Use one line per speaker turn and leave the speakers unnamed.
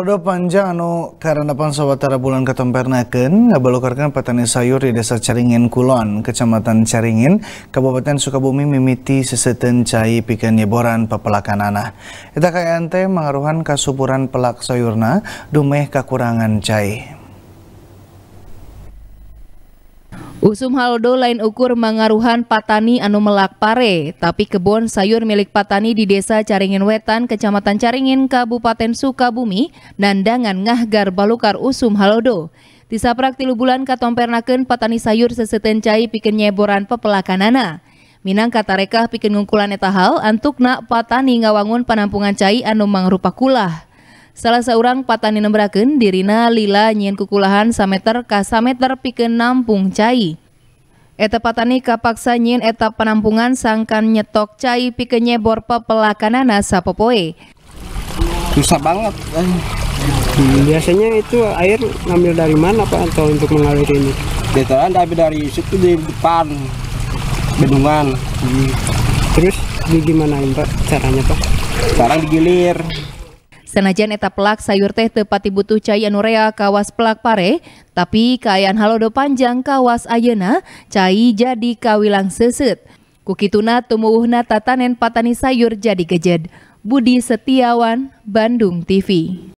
Pada panjang anu karena sobat tara bulan ketempernaken ngabalukarkan petani sayur di desa Caringin Kulon, kecamatan Caringin, Kabupaten Sukabumi mimiti seseten cai pikan nyeboran pepelakanana. Ita kaayaan teh mangaruhan kasupuran pelak sayurna dumeh kekurangan cai.
Usum Haldo lain ukur mengaruhan Patani anu melak pare, tapi kebun sayur milik Patani di desa Caringin Wetan, Kecamatan Caringin, Kabupaten Sukabumi, nandangan ngahgar balukar Usum Haldo. Disaprak tilu bulan katompernaken Patani sayur seseten cai pikir nyeboran pepelakanana. Minang rekah pikir ngungkulan etahal antuk nak Patani ngawangun penampungan cai anu mangrupa kulah salah seorang patani nembraken dirina lila nyiin kukulahan sameter ka sameter piken nampung cai eta patani kapaksa nyiin eta penampungan sangkan nyetok cai piken nyebor pepelakanana sapopoe susah banget eh.
biasanya itu air ngambil dari mana pak atau untuk mengalir ini Betulan tapi dari situ di depan bendungan hmm. terus gimana pak caranya pak sekarang digilir
Senajan eta pelak sayur teh tepati butuh caya nurea kawas pelak pare, tapi kayaan halodo panjang kawas ayena cai jadi kawilang seset. Kukituna tumuhna tatanen patani sayur jadi gejed. Budi Setiawan, Bandung TV.